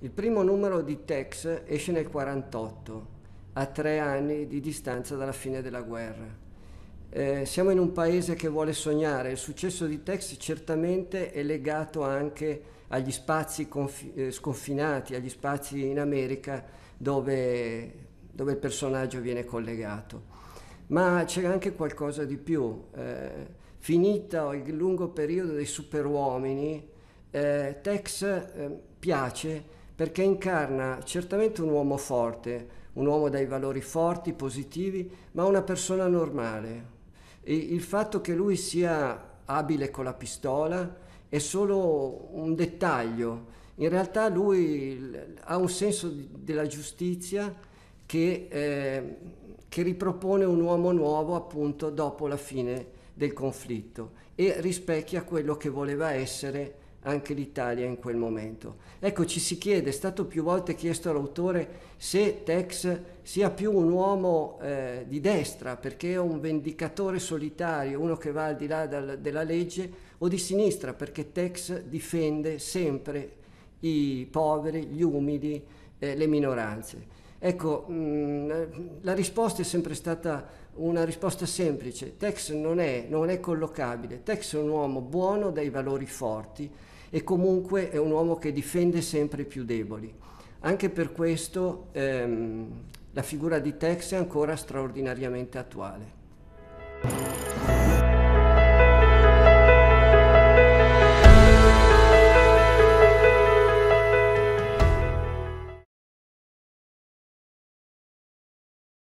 Il primo numero di Tex esce nel 48, a tre anni di distanza dalla fine della guerra. Eh, siamo in un paese che vuole sognare, il successo di Tex certamente è legato anche agli spazi confi- eh, sconfinati, agli spazi in America dove, dove, il personaggio viene collegato. Ma c'è anche qualcosa di più. Eh, finito il lungo periodo dei superuomini, eh, Tex eh, piace perché incarna certamente un uomo forte, un uomo dai valori forti, positivi, ma una persona normale. E il fatto che lui sia abile con la pistola è solo un dettaglio. In realtà lui ha un senso della giustizia che, eh, che ripropone un uomo nuovo appunto dopo la fine del conflitto e rispecchia quello che voleva essere anche l'Italia in quel momento. Ecco, ci si chiede, è stato più volte chiesto all'autore se Tex sia più un uomo eh, di destra, perché è un vendicatore solitario, uno che va al di là dal, della legge, o di sinistra, perché Tex difende sempre i poveri, gli umili, eh, le minoranze. Ecco, mh, mm, la risposta è sempre stata una risposta semplice. Tex non è, non è collocabile. Tex è un uomo buono dai valori forti e comunque è un uomo che difende sempre i più deboli. Anche per questo ehm, la figura di Tex è ancora straordinariamente attuale.